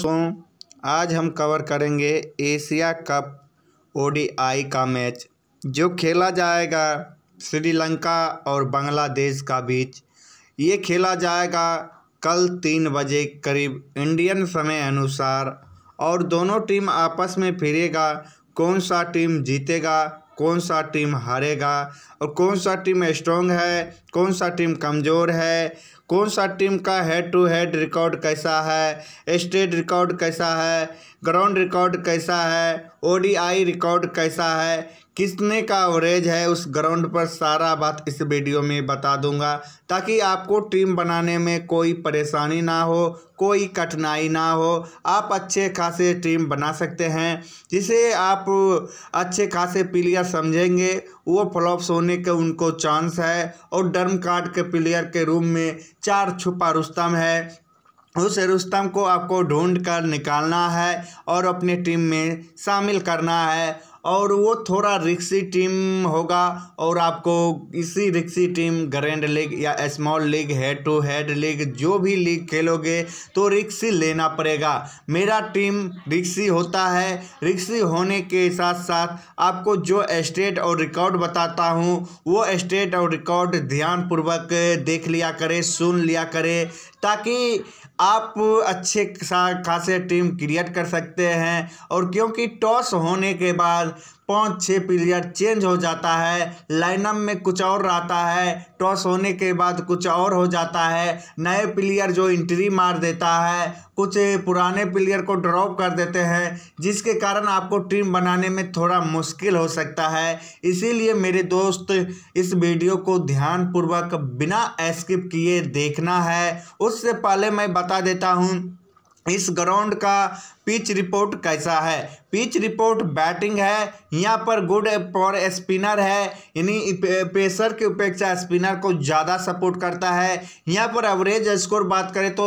दोस्तों आज हम कवर करेंगे एशिया कप ओडीआई का मैच जो खेला जाएगा श्रीलंका और बांग्लादेश का बीच ये खेला जाएगा कल तीन बजे करीब इंडियन समय अनुसार और दोनों टीम आपस में फिरेगा कौन सा टीम जीतेगा कौन सा टीम हारेगा और कौन सा टीम स्ट्रॉन्ग है कौन सा टीम कमज़ोर है कौन सा टीम का हेड टू हेड रिकॉर्ड कैसा है स्टेट रिकॉर्ड कैसा है ग्राउंड रिकॉर्ड कैसा है ओडीआई रिकॉर्ड कैसा है किसने का एवरेज है उस ग्राउंड पर सारा बात इस वीडियो में बता दूंगा ताकि आपको टीम बनाने में कोई परेशानी ना हो कोई कठिनाई ना हो आप अच्छे खासे टीम बना सकते हैं जिसे आप अच्छे खासे प्लेयर समझेंगे वो फ्लॉप्स होने के उनको चांस है और डर्म कार्ड के प्लेयर के रूम में चार छुपा रुस्तम है उस रुस्तम को आपको ढूंढ कर निकालना है और अपने टीम में शामिल करना है और वो थोड़ा रिक्सी टीम होगा और आपको इसी रिक्सी टीम ग्रैंड लीग या small league head to head league जो भी लीग खेलोगे तो रिक्सी लेना पड़ेगा मेरा टीम रिक्सी होता है रिक्सी होने के साथ साथ आपको जो स्टेट और रिकॉर्ड बताता हूँ वो स्टेट और रिकॉर्ड ध्यानपूर्वक देख लिया करें सुन लिया करें ताकि आप अच्छे खासे टीम क्रिएट कर सकते हैं और क्योंकि टॉस होने के बाद पाँच छः प्लेयर चेंज हो जाता है लाइनअप में कुछ और रहता है टॉस होने के बाद कुछ और हो जाता है नए प्लेयर जो इंट्री मार देता है कुछ पुराने प्लेयर को ड्रॉप कर देते हैं जिसके कारण आपको टीम बनाने में थोड़ा मुश्किल हो सकता है इसीलिए मेरे दोस्त इस वीडियो को ध्यानपूर्वक बिना स्किप किए देखना है उससे पहले मैं बता देता हूँ इस ग्राउंड का पिच रिपोर्ट कैसा है पिच रिपोर्ट बैटिंग है यहाँ पर गुड फॉर स्पिनर है यानी पेसर की अपेक्षा स्पिनर को ज़्यादा सपोर्ट करता है यहाँ पर एवरेज स्कोर बात करें तो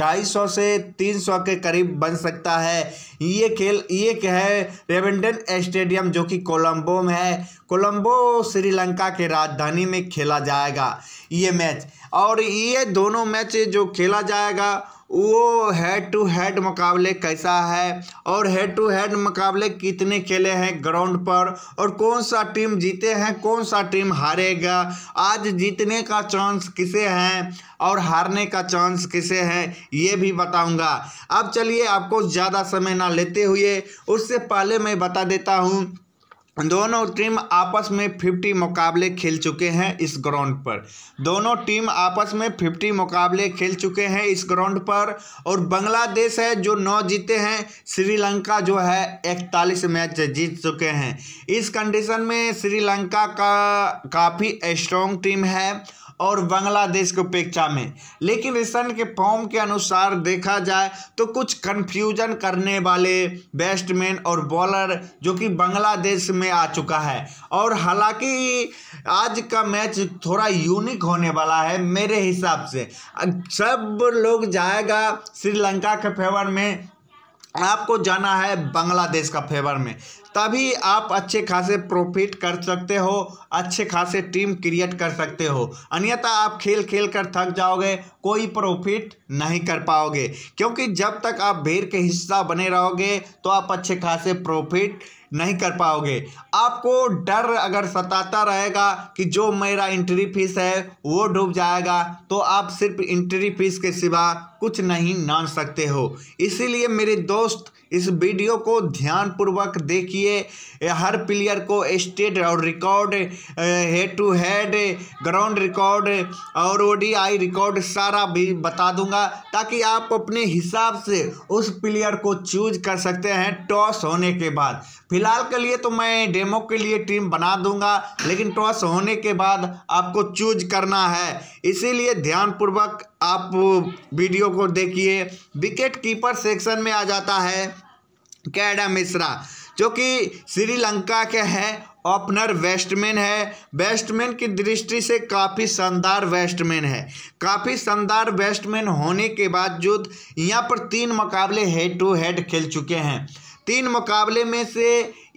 ढाई सौ से तीन सौ के करीब बन सकता है ये खेल ये है रेवेंडन स्टेडियम जो कि कोलंबो में है कोलंबो श्रीलंका के राजधानी में खेला जाएगा ये मैच और ये दोनों मैच जो खेला जाएगा वो हेड टू हेड मुकाबले कैसा है और हेड टू हेड मुकाबले कितने खेले हैं ग्राउंड पर और कौन सा टीम जीते हैं कौन सा टीम हारेगा आज जीतने का चांस किसे हैं और हारने का चांस किसे हैं ये भी बताऊंगा अब चलिए आपको ज़्यादा समय ना लेते हुए उससे पहले मैं बता देता हूँ दोनों टीम आपस में 50 मुकाबले खेल चुके हैं इस ग्राउंड पर दोनों टीम आपस में 50 मुकाबले खेल चुके हैं इस ग्राउंड पर और बांग्लादेश है जो नौ जीते हैं श्रीलंका जो है इकतालीस मैच जीत चुके हैं इस कंडीशन में श्रीलंका का काफ़ी स्ट्रॉन्ग टीम है और बांग्लादेश की अपेक्षा में लेकिन रिसर्न के फॉर्म के अनुसार देखा जाए तो कुछ कन्फ्यूजन करने वाले बैट्समैन और बॉलर जो कि बांग्लादेश में आ चुका है और हालांकि आज का मैच थोड़ा यूनिक होने वाला है मेरे हिसाब से सब लोग जाएगा श्रीलंका के फेवर में आपको जाना है बांग्लादेश का फेवर में तभी आप अच्छे खासे प्रॉफिट कर सकते हो अच्छे खासे टीम क्रिएट कर सकते हो अन्यथा आप खेल खेल कर थक जाओगे कोई प्रॉफिट नहीं कर पाओगे क्योंकि जब तक आप भीड़ के हिस्सा बने रहोगे तो आप अच्छे खासे प्रॉफिट नहीं कर पाओगे आपको डर अगर सताता रहेगा कि जो मेरा इंट्री फीस है वो डूब जाएगा तो आप सिर्फ इंट्री फीस के सिवा कुछ नहीं मान सकते हो इसीलिए मेरे दोस्त इस वीडियो को ध्यानपूर्वक देखिए हर प्लेयर को स्टेट और record head to head ground record और ओडीआई रिकॉर्ड सारा भी बता दूंगा ताकि आप अपने हिसाब से उस प्लेयर को चूज कर सकते हैं टॉस होने के बाद फिलहाल के लिए तो मैं डेमो के लिए टीम बना दूंगा लेकिन टॉस होने के बाद आपको चूज करना है इसीलिए ध्यानपूर्वक आप वीडियो को देखिए विकेट कीपर सेक्शन में आ जाता है कैडा मिश्रा जो कि श्रीलंका के हैं ओपनर बैट्समैन है बैट्समैन की दृष्टि से काफ़ी शानदार बैट्समैन है काफ़ी शानदार बैट्समैन होने के बावजूद यहाँ पर तीन मुकाबले हेड टू हेड खेल चुके हैं तीन मुकाबले में से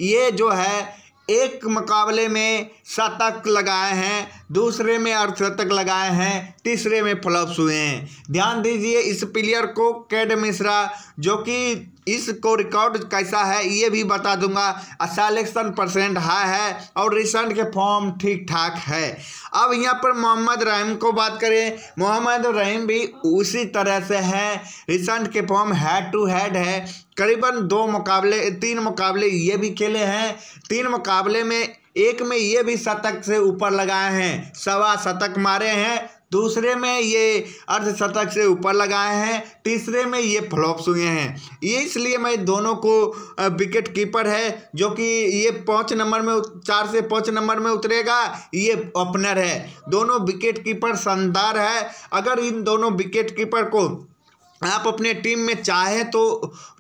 ये जो है एक मुकाबले में शतक लगाए हैं दूसरे में अर्धशतक लगाए हैं तीसरे में फ्लॉप्स हुए हैं ध्यान दीजिए इस प्लेयर को कैड मिश्रा जो कि इसको रिकॉर्ड कैसा है ये भी बता दूंगा सेलेक्शन परसेंट हाई है और रिसेंट के फॉर्म ठीक ठाक है अब यहाँ पर मोहम्मद रहीम को बात करें मोहम्मद रहीम भी उसी तरह से हैं रिसेंट के फॉर्म हेड टू हेड है करीबन दो मुकाबले तीन मुकाबले ये भी खेले हैं तीन मुकाबले में एक में ये भी शतक से ऊपर लगाए हैं सवा शतक मारे हैं दूसरे में ये अर्धशतक से ऊपर लगाए हैं तीसरे में ये फ्लॉप्स हुए हैं ये इसलिए मैं दोनों को विकेट कीपर है जो कि ये पाँच नंबर में चार से पाँच नंबर में उतरेगा ये ओपनर है दोनों विकेट कीपर शानदार है अगर इन दोनों विकेट कीपर को आप अपने टीम में चाहे तो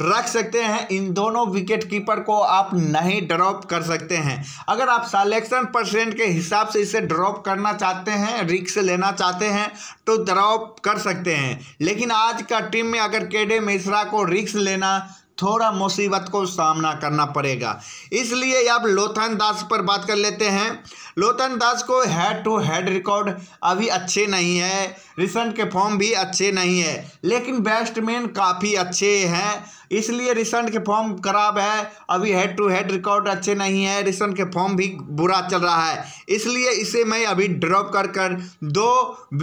रख सकते हैं इन दोनों विकेट कीपर को आप नहीं ड्रॉप कर सकते हैं अगर आप सलेक्शन परसेंट के हिसाब से इसे ड्रॉप करना चाहते हैं रिक्स लेना चाहते हैं तो ड्रॉप कर सकते हैं लेकिन आज का टीम में अगर केडे मिश्रा को रिक्स लेना थोड़ा मुसीबत को सामना करना पड़ेगा इसलिए अब लोथन दास पर बात कर लेते हैं लोथन दास को हेड टू हेड रिकॉर्ड अभी अच्छे नहीं है रिसेंट के फॉर्म भी अच्छे नहीं है लेकिन बैट्समैन काफ़ी अच्छे हैं इसलिए रिसेंट के फॉर्म खराब है अभी हेड टू हेड रिकॉर्ड अच्छे नहीं है रिसेंट के फॉर्म भी बुरा चल रहा है इसलिए इसे मैं अभी ड्रॉप कर कर दो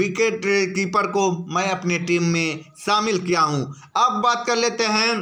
विकेट कीपर को मैं अपनी टीम में शामिल किया हूँ अब बात कर लेते हैं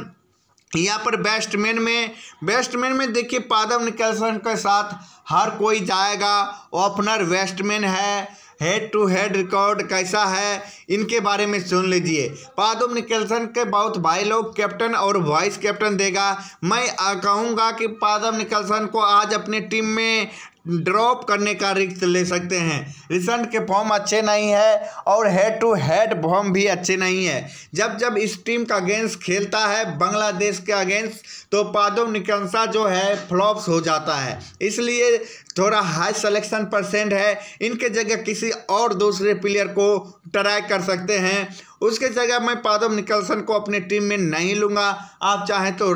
यहाँ पर बैट्समैन में बैट्समैन में देखिए पादव निकलसन के साथ हर कोई जाएगा ओपनर बैट्समैन है हेड टू हेड रिकॉर्ड कैसा है इनके बारे में सुन लीजिए पादम निकलसन के बहुत भाई लोग कैप्टन और वाइस कैप्टन देगा मैं कहूँगा कि पादम निकलसन को आज अपने टीम में ड्रॉप करने का रिक्स ले सकते हैं रिसेंट के फॉर्म अच्छे नहीं है और हेड टू हेड फॉर्म भी अच्छे नहीं है जब जब इस टीम का अगेंस्ट खेलता है बांग्लादेश के अगेंस्ट तो पादो निकंसा जो है फ्लॉप्स हो जाता है इसलिए थोड़ा हाई सिलेक्शन परसेंट है इनके जगह किसी और दूसरे प्लेयर को ट्राई कर सकते हैं उसके जगह मैं पादम निकलसन को अपने टीम में नहीं लूँगा आप चाहें तो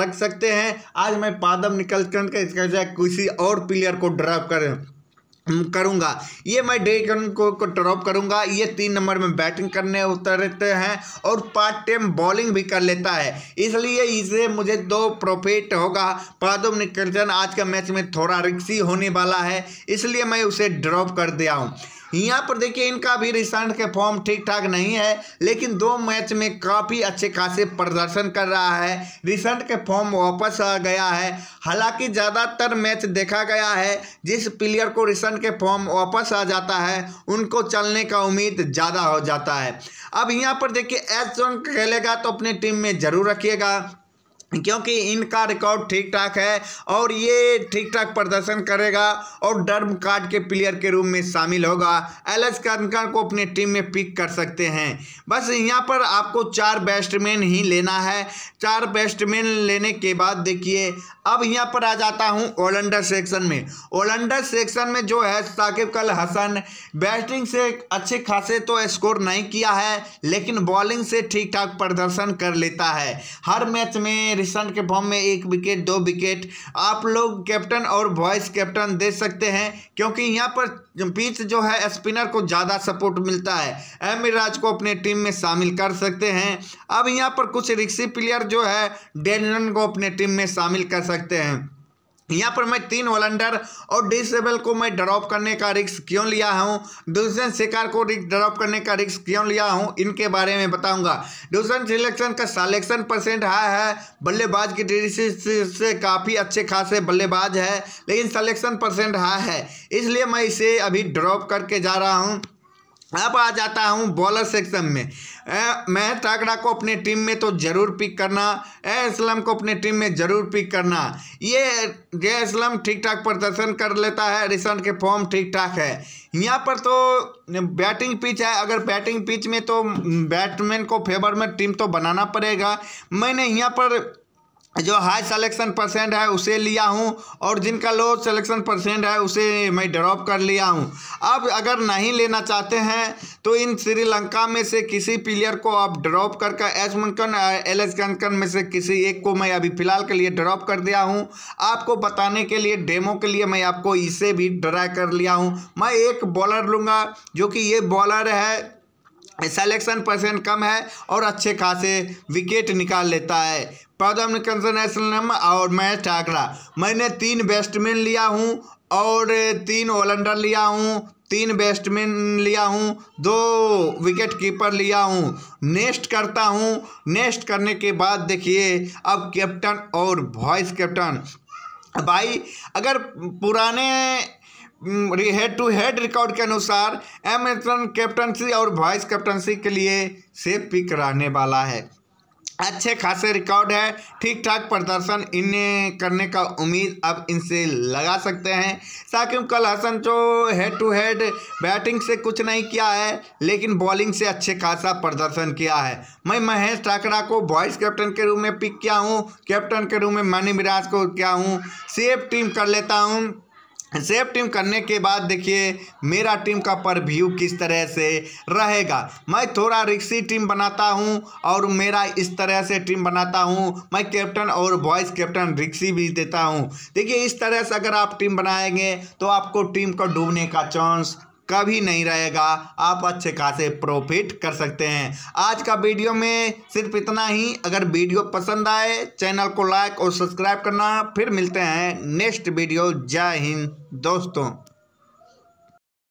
रख सकते हैं आज मैं पादम निकलसन के जगह किसी और प्लेयर को ड्रॉप करें करूंगा ये मैं डेकन को, को ड्रॉप करूंगा ये तीन नंबर में बैटिंग करने उतरते हैं और पार्ट टाइम बॉलिंग भी कर लेता है इसलिए इसे मुझे दो प्रॉफिट होगा पादम निकर्जन आज का मैच में थोड़ा रिक्सी होने वाला है इसलिए मैं उसे ड्रॉप कर दिया हूँ यहाँ पर देखिए इनका भी रिसेंट के फॉर्म ठीक ठाक नहीं है लेकिन दो मैच में काफ़ी अच्छे खासे प्रदर्शन कर रहा है रिसेंट के फॉर्म वापस आ गया है हालांकि ज़्यादातर मैच देखा गया है जिस प्लेयर को रिसेंट के फॉर्म वापस आ जाता है उनको चलने का उम्मीद ज़्यादा हो जाता है अब यहाँ पर देखिए एच जोन खेलेगा तो अपनी टीम में ज़रूर रखिएगा क्योंकि इनका रिकॉर्ड ठीक ठाक है और ये ठीक ठाक प्रदर्शन करेगा और डर्म कार्ड के प्लेयर के रूप में शामिल होगा एल एस कर्णकर को अपने टीम में पिक कर सकते हैं बस यहाँ पर आपको चार बैट्समैन ही लेना है चार बैट्समैन लेने के बाद देखिए अब यहाँ पर आ जाता हूँ ओलंडर सेक्शन में ओलंडर सेक्शन में जो है साकिब कल हसन बैटिंग से अच्छे खासे तो स्कोर नहीं किया है लेकिन बॉलिंग से ठीक ठाक प्रदर्शन कर लेता है हर मैच में रिसेंट के फॉर्म में एक विकेट दो विकेट आप लोग कैप्टन और वॉइस कैप्टन दे सकते हैं क्योंकि यहाँ पर पिच जो है स्पिनर को ज़्यादा सपोर्ट मिलता है एम राज e. को अपने टीम में शामिल कर सकते हैं अब यहाँ पर कुछ रिक्सी प्लेयर जो है डेनन को अपने टीम में शामिल कर सकते सकते हैं यहाँ पर मैं तीन वलंडर और डिसेबल को मैं ड्रॉप करने का रिस्क क्यों लिया हूँ डिवीजन शिकार को ड्रॉप करने का रिस्क क्यों लिया हूँ इनके बारे में बताऊंगा डिवीजन सिलेक्शन का सलेक्शन परसेंट हाई है बल्लेबाज की दृष्टि से काफ़ी अच्छे खासे बल्लेबाज है लेकिन सलेक्शन परसेंट हाई है इसलिए मैं इसे अभी ड्रॉप करके जा रहा हूँ अब आ जाता हूँ बॉलर सेक्शन में मैं टाकड़ा को अपने टीम में तो ज़रूर पिक करना ए असलम को अपने टीम में ज़रूर पिक करना ये जय असलम ठीक ठाक प्रदर्शन कर लेता है रिसन के फॉर्म ठीक ठाक है यहाँ पर तो बैटिंग पिच है अगर बैटिंग पिच में तो बैटमैन mm, को फेवर में टीम तो बनाना पड़ेगा मैंने यहाँ पर जो हाई सेलेक्शन परसेंट है उसे लिया हूँ और जिनका लो सेलेक्शन परसेंट है उसे मैं ड्रॉप कर लिया हूँ अब अगर नहीं लेना चाहते हैं तो इन श्रीलंका में से किसी प्लेयर को आप ड्रॉप कर कर एच मंकन एल एस कंकन में से किसी एक को मैं अभी फ़िलहाल के लिए ड्रॉप कर दिया हूँ आपको बताने के लिए डेमो के लिए मैं आपको इसे भी ड्राई कर लिया हूँ मैं एक बॉलर लूँगा जो कि ये बॉलर है सेलेक्शन परसेंट कम है और अच्छे खासे विकेट निकाल लेता है पदम कंसनेशनम और मैं ठाकरा मैंने तीन बैट्समैन लिया हूँ और तीन ऑलराउंडर लिया हूँ तीन बैट्समैन लिया हूँ दो विकेट कीपर लिया हूँ नेस्ट करता हूँ नेस्ट करने के बाद देखिए अब कैप्टन और वाइस कैप्टन भाई अगर पुराने हेड टू हेड रिकॉर्ड के अनुसार एम एथरन कैप्टनसी और वाइस कैप्टनसी के लिए सेफ पिक रहने वाला है अच्छे खासे रिकॉर्ड है ठीक ठाक प्रदर्शन इन करने का उम्मीद अब इनसे लगा सकते हैं साकिब कल हसन जो हेड टू हेड बैटिंग से कुछ नहीं किया है लेकिन बॉलिंग से अच्छे खासा प्रदर्शन किया है मैं महेश ठाकरा को वॉइस कैप्टन के रूप में पिक किया हूँ कैप्टन के रूप में मनी मिराज को किया हूँ सेफ टीम कर लेता हूँ सेफ टीम करने के बाद देखिए मेरा टीम का पर व्यू किस तरह से रहेगा मैं थोड़ा रिक्सी टीम बनाता हूं और मेरा इस तरह से टीम बनाता हूं मैं कैप्टन और वॉइस कैप्टन रिक्सी भी देता हूं देखिए इस तरह से अगर आप टीम बनाएंगे तो आपको टीम को डूबने का चांस कभी नहीं रहेगा आप अच्छे खासे प्रॉफिट कर सकते हैं आज का वीडियो में सिर्फ इतना ही अगर वीडियो पसंद आए चैनल को लाइक और सब्सक्राइब करना फिर मिलते हैं नेक्स्ट वीडियो जय हिंद दोस्तों